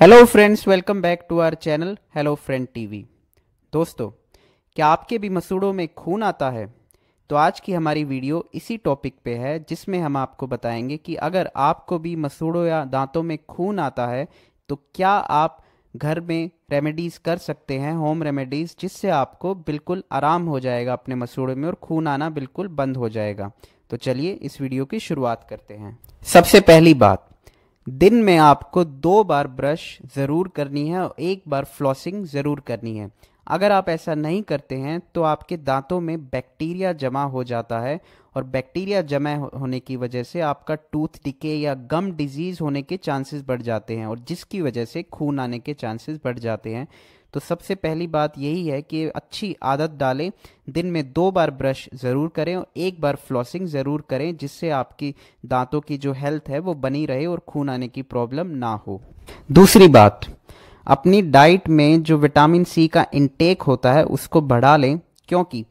hello friends welcome back to our channel hello friend TV दोस्तों क्या आपके भी मसूड़ों में खून आता है तो आज की हमारी वीडियो इसी टॉपिक पे है जिसमें हम आपको बताएंगे कि अगर आपको भी मसूड़ों या दांतों में खून आता है तो क्या आप घर में रेमेडीज़ कर सकते हैं होम रेमेडीज़ जिससे आपको बिल्कुल आराम हो जाएगा अपने मसूड़ों में और खून आना बिल्कुल बंद हो जाएगा तो चलिए इस वीडियो की शुरुआत करते हैं सबसे पहली बात दिन में आपको दो बार ब्रश ज़रूर करनी है और एक बार फ्लॉसिंग ज़रूर करनी है अगर आप ऐसा नहीं करते हैं तो आपके दांतों में बैक्टीरिया जमा हो जाता है और बैक्टीरिया जमा होने की वजह से आपका टूथ डिके या गम डिजीज़ होने के चांसेस बढ़ जाते हैं और जिसकी वजह से खून आने के चांसेस बढ़ जाते हैं तो सबसे पहली बात यही है कि अच्छी आदत डालें दिन में दो बार ब्रश ज़रूर करें और एक बार फ्लॉसिंग ज़रूर करें जिससे आपकी दांतों की जो हेल्थ है वो बनी रहे और खून आने की प्रॉब्लम ना हो दूसरी बात अपनी डाइट में जो विटामिन सी का इंटेक होता है उसको बढ़ा लें क्योंकि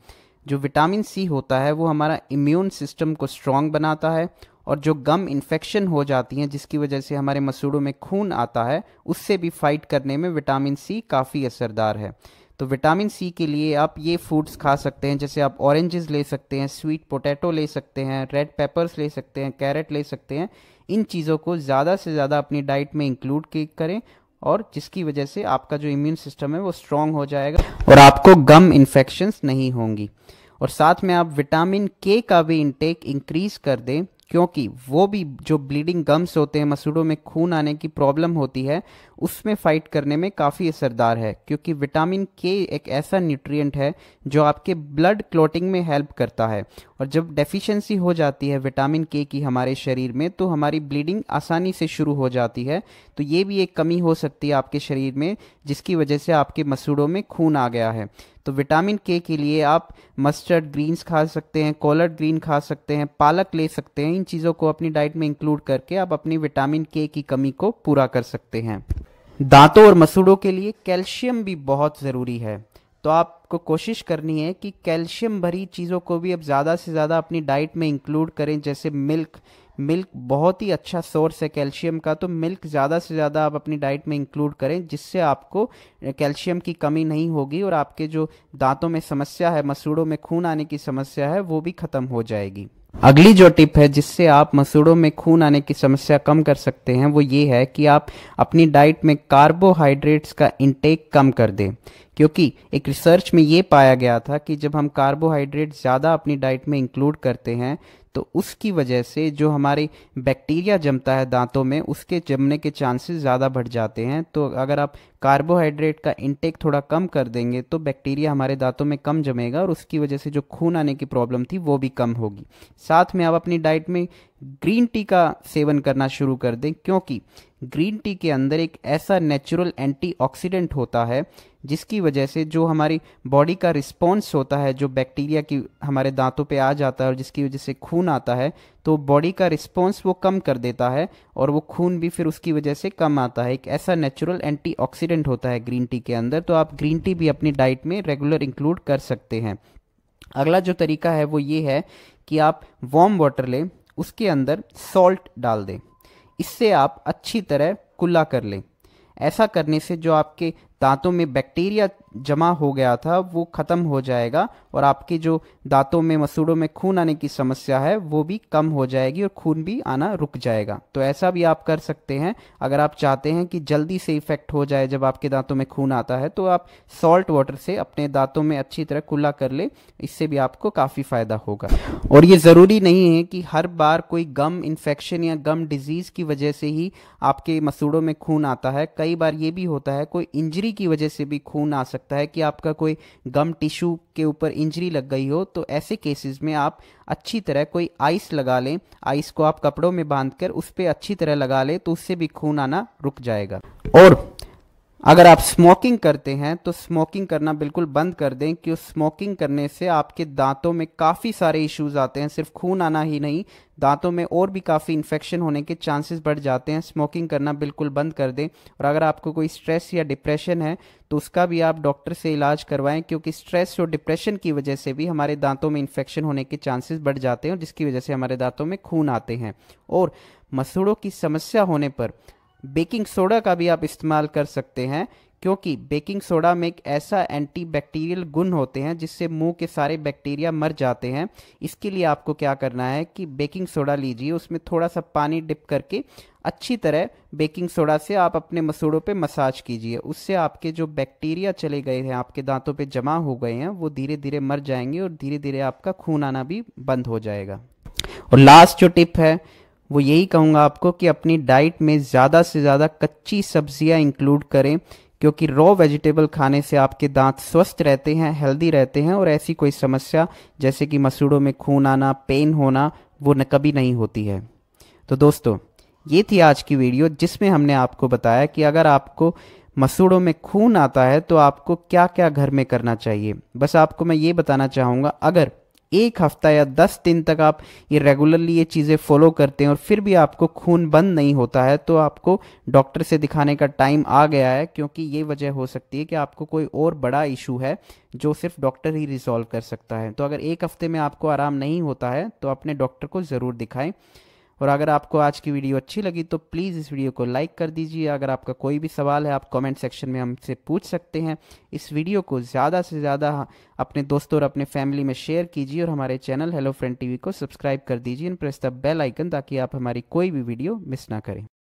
जो विटामिन सी होता है वो हमारा इम्यून सिस्टम को स्ट्रॉन्ग बनाता है और जो गम इन्फेक्शन हो जाती हैं जिसकी वजह से हमारे मसूड़ों में खून आता है उससे भी फाइट करने में विटामिन सी काफ़ी असरदार है तो विटामिन सी के लिए आप ये फूड्स खा सकते हैं जैसे आप ऑरेंजेस ले सकते हैं स्वीट पोटैटो ले सकते हैं रेड पेपर्स ले सकते हैं कैरेट ले सकते हैं इन चीज़ों को ज़्यादा से ज़्यादा अपनी डाइट में इंक्लूड करें और जिसकी वजह से आपका जो इम्यून सिस्टम है वो स्ट्रांग हो जाएगा और आपको गम इन्फेक्शंस नहीं होंगी और साथ में आप विटामिन के का भी इंटेक इंक्रीज कर दें क्योंकि वो भी जो ब्लीडिंग गम्स होते हैं मसूड़ों में खून आने की प्रॉब्लम होती है उसमें फाइट करने में काफ़ी असरदार है क्योंकि विटामिन के एक ऐसा न्यूट्रिएंट है जो आपके ब्लड क्लोटिंग में हेल्प करता है और जब डेफिशिएंसी हो जाती है विटामिन के की हमारे शरीर में तो हमारी ब्लीडिंग आसानी से शुरू हो जाती है तो ये भी एक कमी हो सकती है आपके शरीर में जिसकी वजह से आपके मसूड़ों में खून आ गया है तो विटामिन के के लिए आप मस्टर्ड ग्रीन्स खा सकते हैं कॉलर्ड ग्रीन खा सकते हैं पालक ले सकते हैं इन चीज़ों को अपनी डाइट में इंक्लूड करके आप अपनी विटामिन के की कमी को पूरा कर सकते हैं दांतों और मसूड़ों के लिए कैल्शियम भी बहुत ज़रूरी है तो आपको कोशिश करनी है कि कैल्शियम भरी चीज़ों को भी अब ज़्यादा से ज़्यादा अपनी डाइट में इंक्लूड करें जैसे मिल्क मिल्क बहुत ही अच्छा सोर्स है कैल्शियम का तो मिल्क ज़्यादा से ज़्यादा आप अपनी डाइट में इंक्लूड करें जिससे आपको कैल्शियम की कमी नहीं होगी और आपके जो दांतों में समस्या है मसूड़ों में खून आने की समस्या है वो भी खत्म हो जाएगी अगली जो टिप है जिससे आप मसूड़ों में खून आने की समस्या कम कर सकते हैं वो ये है कि आप अपनी डाइट में कार्बोहाइड्रेट्स का इंटेक कम कर दें क्योंकि एक रिसर्च में ये पाया गया था कि जब हम कार्बोहाइड्रेट ज़्यादा अपनी डाइट में इंक्लूड करते हैं तो उसकी वजह से जो हमारे बैक्टीरिया जमता है दांतों में उसके जमने के चांसेस ज़्यादा बढ़ जाते हैं तो अगर आप कार्बोहाइड्रेट का इंटेक थोड़ा कम कर देंगे तो बैक्टीरिया हमारे दांतों में कम जमेगा और उसकी वजह से जो खून आने की प्रॉब्लम थी वो भी कम होगी साथ में आप अपनी डाइट में ग्रीन टी का सेवन करना शुरू कर दें क्योंकि ग्रीन टी के अंदर एक ऐसा नेचुरल एंटीऑक्सीडेंट होता है जिसकी वजह से जो हमारी बॉडी का रिस्पॉन्स होता है जो बैक्टीरिया की हमारे दांतों पे आ जाता है और जिसकी वजह से खून आता है तो बॉडी का रिस्पॉन्स वो कम कर देता है और वो खून भी फिर उसकी वजह से कम आता है एक ऐसा नेचुरल एंटी होता है ग्रीन टी के अंदर तो आप ग्रीन टी भी अपनी डाइट में रेगुलर इंक्लूड कर सकते हैं अगला जो तरीका है वो ये है कि आप वार्म वाटर लें उसके अंदर सॉल्ट डाल दें इससे आप अच्छी तरह कुल्ला कर लें ऐसा करने से जो आपके दांतों में बैक्टीरिया जमा हो गया था वो ख़त्म हो जाएगा और आपके जो दांतों में मसूड़ों में खून आने की समस्या है वो भी कम हो जाएगी और खून भी आना रुक जाएगा तो ऐसा भी आप कर सकते हैं अगर आप चाहते हैं कि जल्दी से इफेक्ट हो जाए जब आपके दांतों में खून आता है तो आप सॉल्ट वाटर से अपने दांतों में अच्छी तरह खुला कर ले इससे भी आपको काफ़ी फ़ायदा होगा और ये ज़रूरी नहीं है कि हर बार कोई गम इन्फेक्शन या गम डिजीज़ की वजह से ही आपके मसूड़ों में खून आता है कई बार ये भी होता है कोई इंजरी इंजरी की वजह से भी खून आ सकता है कि आपका कोई गम टिश्यू के ऊपर इंजरी लग गई हो तो ऐसे केसेस में आप अच्छी तरह कोई आइस लगा लें आइस को आप कपड़ों में बांध कर उस पर अच्छी तरह लगा लें तो उससे भी खून आना रुक जाएगा और अगर आप स्मोकिंग करते हैं तो स्मोकिंग करना बिल्कुल बंद कर दें क्यों स्मोकिंग करने से आपके दांतों में काफ़ी सारे इश्यूज आते हैं सिर्फ खून आना ही नहीं दांतों में और भी काफ़ी इन्फेक्शन होने के चांसेस बढ़ जाते हैं स्मोकिंग करना बिल्कुल बंद कर दें और अगर आपको कोई स्ट्रेस या डिप्रेशन है तो उसका भी आप डॉक्टर से इलाज करवाएं क्योंकि स्ट्रेस और डिप्रेशन की वजह से भी हमारे दांतों में इन्फेक्शन होने के चांसेस बढ़ जाते हैं जिसकी वजह से हमारे दांतों में खून आते हैं और मसूड़ों की समस्या होने पर बेकिंग सोडा का भी आप इस्तेमाल कर सकते हैं क्योंकि बेकिंग सोडा में एक ऐसा एंटीबैक्टीरियल गुण होते हैं जिससे मुंह के सारे बैक्टीरिया मर जाते हैं इसके लिए आपको क्या करना है कि बेकिंग सोडा लीजिए उसमें थोड़ा सा पानी डिप करके अच्छी तरह बेकिंग सोडा से आप अपने मसूड़ों पे मसाज कीजिए उससे आपके जो बैक्टीरिया चले गए हैं आपके दांतों पे जमा हो गए हैं वो धीरे धीरे मर जाएंगे और धीरे धीरे आपका खून आना भी बंद हो जाएगा और लास्ट जो टिप है वो यही कहूँगा आपको कि अपनी डाइट में ज़्यादा से ज़्यादा कच्ची सब्जियाँ इंक्लूड करें क्योंकि रॉ वेजिटेबल खाने से आपके दांत स्वस्थ रहते हैं हेल्दी रहते हैं और ऐसी कोई समस्या जैसे कि मसूड़ों में खून आना पेन होना वो न कभी नहीं होती है तो दोस्तों ये थी आज की वीडियो जिसमें हमने आपको बताया कि अगर आपको मसूड़ों में खून आता है तो आपको क्या क्या घर में करना चाहिए बस आपको मैं ये बताना चाहूँगा अगर एक हफ्ता या दस दिन तक आप ये रेगुलरली ये चीज़ें फॉलो करते हैं और फिर भी आपको खून बंद नहीं होता है तो आपको डॉक्टर से दिखाने का टाइम आ गया है क्योंकि ये वजह हो सकती है कि आपको कोई और बड़ा इशू है जो सिर्फ डॉक्टर ही रिजॉल्व कर सकता है तो अगर एक हफ्ते में आपको आराम नहीं होता है तो अपने डॉक्टर को ज़रूर दिखाएं और अगर आपको आज की वीडियो अच्छी लगी तो प्लीज़ इस वीडियो को लाइक कर दीजिए अगर आपका कोई भी सवाल है आप कमेंट सेक्शन में हमसे पूछ सकते हैं इस वीडियो को ज़्यादा से ज़्यादा अपने दोस्तों और अपने फैमिली में शेयर कीजिए और हमारे चैनल हेलो फ्रेंड टीवी को सब्सक्राइब कर दीजिए प्रेस द बेल आइकन ताकि आप हमारी कोई भी वीडियो मिस ना करें